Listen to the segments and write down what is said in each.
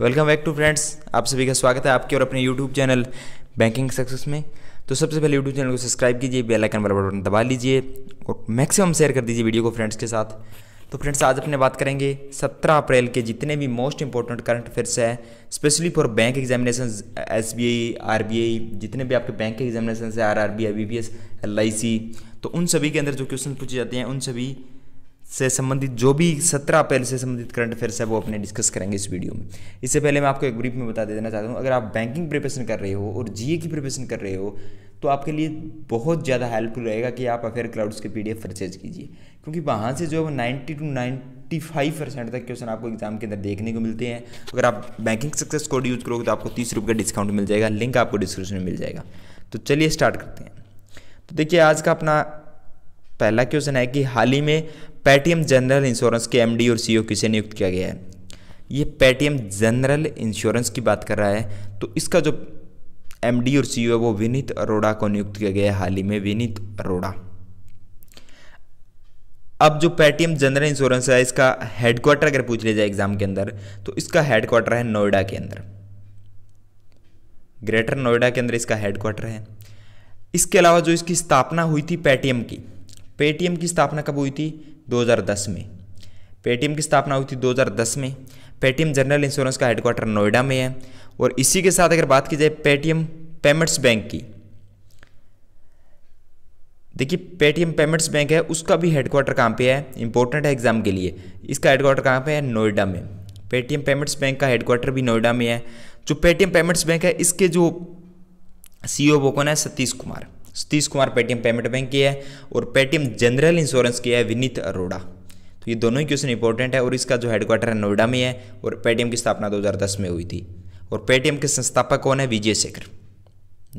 welcome back to friends आप सभी का स्वागत है आपके और अपने यूट्यूब चैनल बैंकिंग सक्सेस में तो सबसे पहले यूट्यूब चैनल को सब्सक्राइब कीजिए बेल आइकन वाला बटन दबा लीजिए और मैक्सिमम शेयर कर दीजिए वीडियो को फ्रेंड्स के साथ तो फ्रेंड्स आज अपने बात करेंगे 17 अप्रैल के जितने भी मोस्ट इंपॉर्टेंट करंट अफेयर्स है specially for bank examination S B I R B I जितने भी आपके बैंक के एग्जामिनेशन है R R B I B B S L I C तो उन सभी के अंदर जो क्वेश्चन पूछे जाते हैं उन सभी से संबंधित जो भी सत्रह अप्रैल से संबंधित करंट अफेयर्स है वो अपने डिस्कस करेंगे इस वीडियो में इससे पहले मैं आपको एक ब्रीफ में बता दे देना चाहता हूँ अगर आप बैंकिंग प्रिपरेशन कर रहे हो और जीए की प्रिपरेशन कर रहे हो तो आपके लिए बहुत ज़्यादा हेल्पफुल रहेगा कि आप अफेयर क्लाउड्स के पीडीएफ परचेज कीजिए क्योंकि वहाँ से जो है वो ninety two ninety five percent तक क्वेश्चन आपको एग्जाम के अंदर देखने को मिलते हैं अगर आप बैंकिंग सक्सेस कोड यूज़ करोगे तो आपको तीस रुपये का डिस्काउंट मिल जाएगा लिंक आपको डिस्क्रिप्शन में मिल जाएगा तो चलिए स्टार्ट करते हैं तो देखिए आज का अपना पहला क्वेश्चन है कि हाल ही में पेटीएम जनरल इंश्योरेंस के एमडी और सीईओ किसे नियुक्त किया गया है ये पेटीएम जनरल इंश्योरेंस की बात कर रहा है तो इसका जो एमडी और सीईओ है वो विनीत अरोड़ा को नियुक्त किया गया है हाल ही में विनीत अरोड़ा अब जो पेटीएम जनरल इंश्योरेंस है इसका हेडक्वार्टर अगर पूछ लिया जाए एग्जाम के अंदर तो इसका हेडक्वार्टर है नोएडा के अंदर ग्रेटर नोएडा के अंदर इसका हेडक्वार्टर है इसके अलावा जो इसकी स्थापना हुई थी पेटीएम की पेटीएम की स्थापना कब हुई थी 2010 में पेटीएम की स्थापना हुई थी 2010 में पेटीएम जनरल इंश्योरेंस का हेडक्वार्टर नोएडा में है और इसी के साथ अगर बात की जाए पेटीएम पेमेंट्स बैंक की देखिए पेटीएम पेमेंट्स बैंक है उसका भी हेडक्वार्टर कहाँ पे है इंपॉर्टेंट है एग्जाम के लिए इसका हेडक्वार्टर कहाँ पे है नोएडा में पेटीएम पेमेंट्स बैंक का हेडक्वार्टर भी नोएडा में है जो पेटीएम पेमेंट्स बैंक है इसके जो सी ओ e वो कौन है Satish Kumar Satish Kumar Paytm payment bank की है और पेटीएम जनरल इंश्योरेंस की है विनीत अरोड़ा तो ये दोनों ही क्वेश्चन इंपॉर्टेंट है और इसका जो हेडक्वार्टर है नोएडा में है और पेटीएम की स्थापना 2010 में हुई थी और पेटीएम के संस्थापक कौन है विजय शेखर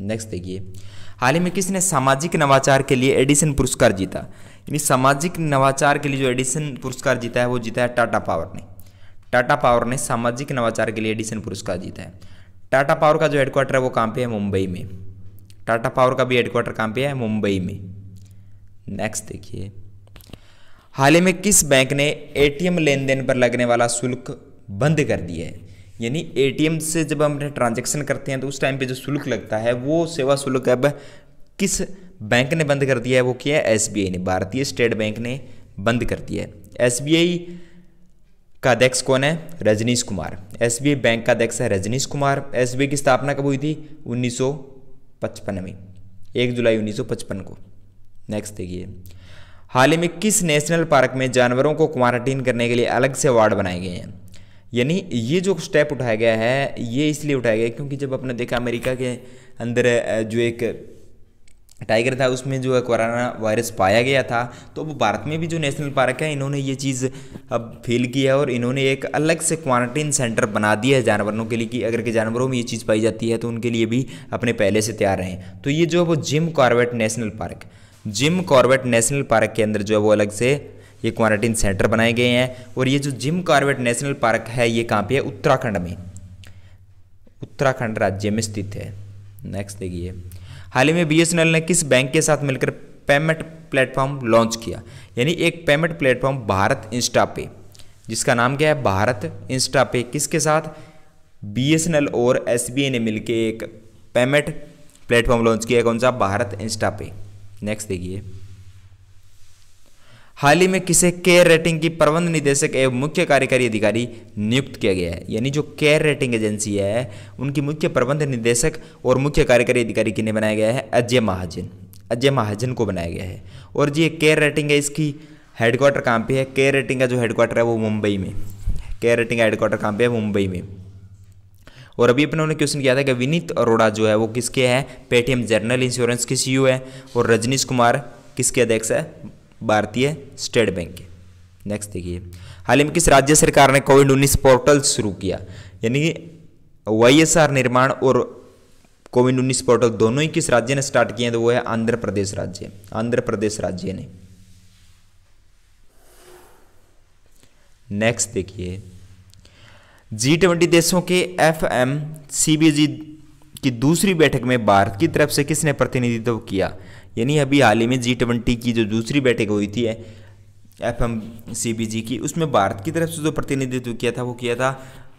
नेक्स्ट देखिए हाल ही में किसने सामाजिक नवाचार के लिए एडिसन पुरस्कार जीता यानी सामाजिक नवाचार के लिए जो एडिसन पुरस्कार जीता है वो जीता है टाटा पावर ने टाटा पावर ने सामाजिक नवाचार के लिए एडिसन पुरस्कार जीता है टाटा पावर का जो हेडक्वार्टर है वो कहाँ पे है मुंबई में टाटा पावर का भी हेडक्वार्टर कहाँ पे है मुंबई में नेक्स्ट देखिए हाल ही में किस बैंक ने एटीएम लेन देन पर लगने वाला शुल्क बंद कर दिया है यानी एटीएम से जब हम अपने ट्रांजेक्शन करते हैं तो उस टाइम पे जो शुल्क लगता है वो सेवा शुल्क अब किस बैंक ने बंद कर दिया है वो किया है एस ने भारतीय स्टेट बैंक ने बंद कर दिया है एस का अध्यक्ष कौन है रजनीश कुमार एस बैंक का अध्यक्ष है रजनीश कुमार एस की स्थापना कब हुई थी उन्नीस पचपन में एक जुलाई 1955 को नेक्स्ट देखिए हाल ही में किस नेशनल पार्क में जानवरों को क्वारंटीन करने के लिए अलग से वार्ड बनाए गए हैं यानी ये जो स्टेप उठाया गया है ये इसलिए उठाया गया क्योंकि जब आपने देखा अमेरिका के अंदर जो एक टाइगर था उसमें जो है कोरोना वायरस पाया गया था तो अब भारत में भी जो नेशनल पार्क है इन्होंने ये चीज़ अब फील की है और इन्होंने एक अलग से क्वारंटीन सेंटर बना दिया है जानवरों के लिए कि अगर के जानवरों में ये चीज़ पाई जाती है तो उनके लिए भी अपने पहले से तैयार रहें तो ये जो है वो Jim Corbett national park Jim Corbett national park के अंदर जो है वो अलग से ये क्वारंटीन सेंटर बनाए गए हैं और ये जो जिम कॉर्बेट नेशनल पार्क है ये कहाँ पर है उत्तराखंड में उत्तराखंड राज्य में स्थित है नेक्स्ट देखिए हाल ही में बी ने किस बैंक के साथ मिलकर पेमेंट प्लेटफॉर्म लॉन्च किया यानी एक पेमेंट प्लेटफॉर्म भारत इंस्टा पे जिसका नाम क्या है भारत इंस्टा पे किसके साथ बी और एस ने मिलकर एक पेमेंट प्लेटफॉर्म लॉन्च किया कौन सा भारत इंस्टा पे नेक्स्ट देखिए हाल ही में किसे केयर रेटिंग की प्रबंध निदेशक एवं मुख्य कार्यकारी अधिकारी नियुक्त किया गया है यानी जो केयर रेटिंग एजेंसी है उनकी मुख्य प्रबंध निदेशक और मुख्य कार्यकारी अधिकारी किन्हें बनाया गया है अजय महाजन अजय महाजन को बनाया गया है और जी केयर रेटिंग है इसकी हेडक्वार्टर कहाँ पे है केयर रेटिंग का जो हेडक्वार्टर है वो मुंबई में केयर रेटिंग का हेडक्वार्टर कहाँ पे है मुंबई में और अभी अपने उन्होंने क्वेश्चन किया था कि विनीत अरोड़ा जो है वो किसके हैं पेटीएम जर्नल इंश्योरेंस के सी है और रजनीश कुमार किसके अध्यक्ष है भारतीय स्टेट बैंक के नेक्स्ट देखिए हाल ही में किस राज्य सरकार ने कोविड उन्नीस पोर्टल शुरू किया यानी कि वाई निर्माण और कोविड उन्नीस पोर्टल दोनों ही किस राज्य ने स्टार्ट किए हैं तो वो है आंध्र प्रदेश राज्य आंध्र प्रदेश राज्य ने नेक्स्ट देखिए जी ट्वेंटी देशों के F M C B G की दूसरी बैठक में भारत की तरफ से किसने प्रतिनिधित्व किया यानी अभी हाल ही में जी ट्वेंटी की जो दूसरी बैठक हुई थी F M C B G की उसमें भारत की तरफ से जो प्रतिनिधित्व किया था वो किया था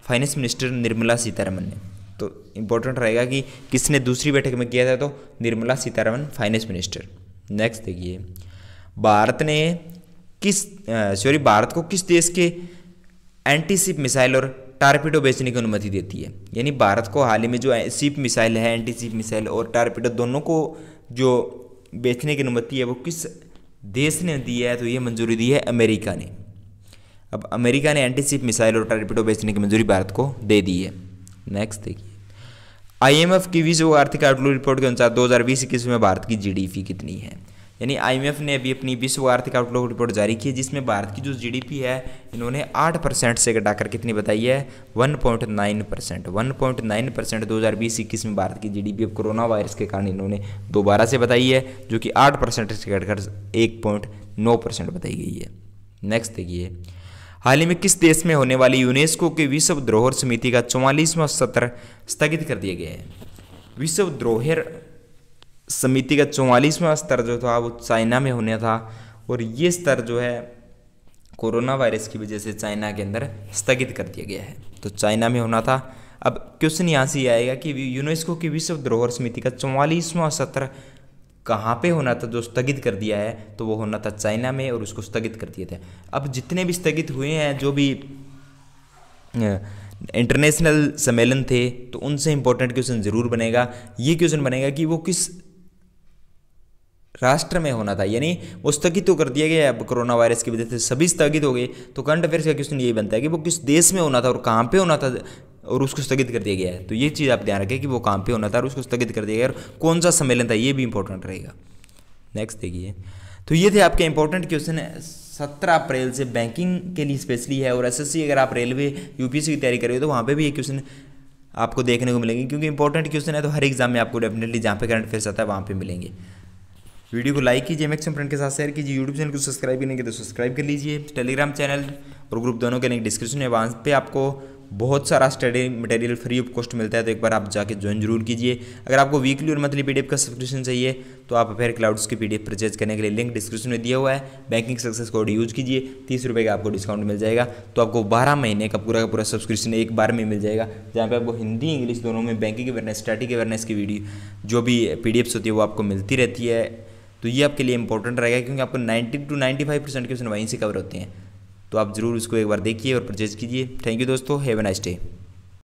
फाइनेंस मिनिस्टर निर्मला सीतारमन ने तो इम्पोर्टेंट रहेगा कि किसने दूसरी बैठक में किया था तो Nirmala Sitharaman finance minister next देखिए भारत ने किस सॉरी भारत को किस देश के सिप मिसाइल और टारपीडो बेचने की अनुमति देती है यानी भारत को हाल ही में जो सिप मिसाइल है एंटीशिप मिसाइल और टारपीडो दोनों को जो बेचने की अनुमति है वो किस देश ने दी है तो ये मंजूरी दी है अमेरिका ने अब अमेरिका ने एंटीसिप मिसाइल और टारपेटो बेचने की मंजूरी भारत को दे दी है नेक्स्ट देखिए आईएमएफ की विश्व आर्थिक आउटलुक रिपोर्ट के अनुसार दो हज़ार इक्कीस में भारत की जीडीपी कितनी है यानी आईएमएफ ने अभी अपनी विश्व आर्थिक आउटलुक रिपोर्ट जारी की है जिसमें भारत की जो जीडीपी है इन्होंने 8 परसेंट से घटाकर कितनी बताई है 1.9 percent one point nine percent दो हज़ार बीस इक्कीस में भारत की जीडीपी अब कोरोना वायरस के कारण इन्होंने दोबारा से बताई है जो कि आठ परसेंट से घटकर एक पॉइंट नौ परसेंट बताई गई है नेक्स्ट देखिए हाल ही में किस देश में होने वाली यूनेस्को की विश्व धरोहर समिति का चौवालीसवां सत्र स्थगित कर दिया गया है विश्व धरोहर समिति का चौवालीसवां स्तर जो था वो चाइना में होने था और ये स्तर जो है कोरोना वायरस की वजह से चाइना के अंदर स्थगित कर दिया गया है तो चाइना में होना था अब क्वेश्चन यहाँ से आएगा कि यूनेस्को की विश्व धरोहर समिति का चौवालीसवां सत्र कहाँ पे होना था जो स्थगित कर दिया है तो वो होना था चाइना में और उसको स्थगित कर दिया था अब जितने भी स्थगित हुए हैं जो भी इंटरनेशनल सम्मेलन थे तो उनसे इम्पोर्टेंट क्वेश्चन ज़रूर बनेगा ये क्वेश्चन बनेगा कि वो किस राष्ट्र में होना था यानी वो स्थगित तो कर दिया गया अब कोरोना वायरस की वजह से सभी स्थगित हो गए तो करंट अफेयर्स का क्वेश्चन यही बनता है कि वो किस देश में होना था और कहाँ पे होना था और उसको स्थगित कर दिया गया है तो ये चीज़ आप ध्यान रखें कि वो कहाँ पे होना था और उसको स्थगित कर दिया गया और कौन सा सम्मेलन था ये भी इंपॉर्टेंट रहेगा नेक्स्ट देखिए तो ये थे आपके इंपॉर्टेंट क्वेश्चन सत्रह अप्रैल से बैंकिंग के लिए स्पेशली है और एस अगर आप रेलवे यू की तैयारी करेंगे तो वहाँ पर भी ये क्वेश्चन आपको देखने को मिलेंगे क्योंकि इंपॉर्टेंट क्वेश्चन है तो हर एग्जाम में आपको डेफिनेटली जहाँ पे करंट अफेयर्स आता है वहाँ पे मिलेंगे वीडियो को लाइक कीजिए मैक्सिमम फ्रेंड के साथ शेयर कीजिए यूट्यूब चैनल को सब्सक्राइब नहीं किया तो सब्सक्राइब कर लीजिए टेलीग्राम चैनल और ग्रुप दोनों के लिंक डिस्क्रिप्शन में वहाँ पे आपको बहुत सारा study material free of cost मिलता है तो एक बार आप जाके ज्वाइन जरूर कीजिए अगर आपको वीकली और मंथली पीडीएफ का सब्सक्रिप्शन चाहिए तो आप अफेयर क्लाउड्स की पीडीएफ परचेज करने के लिए लिंक डिस्क्रिप्शन में दिया हुआ है बैंकिंग सक्सेस कोड यूज कीजिए तीस रुपये का आपको डिस्काउंट मिल जाएगा तो आपको बारह महीने का पूरा का पूरा सब्सक्रिप्शन एक बार में मिल जाएगा जहाँ पर आपको हिंदी इंग्लिश दोनों में बैंकिंग अवेयरनेस स्टैटिक अवेयरनेस की वीडियो जो भी पी होती है वो आपको मिलती रहती है तो ये आपके लिए इंपॉर्टेंट रहेगा क्योंकि आपको 90 टू 95 परसेंट क्वेश्चन वहीं से कवर होते हैं तो आप ज़रूर उसको एक बार देखिए और परचेज कीजिए थैंक यू दोस्तों हैव ए नाइस डे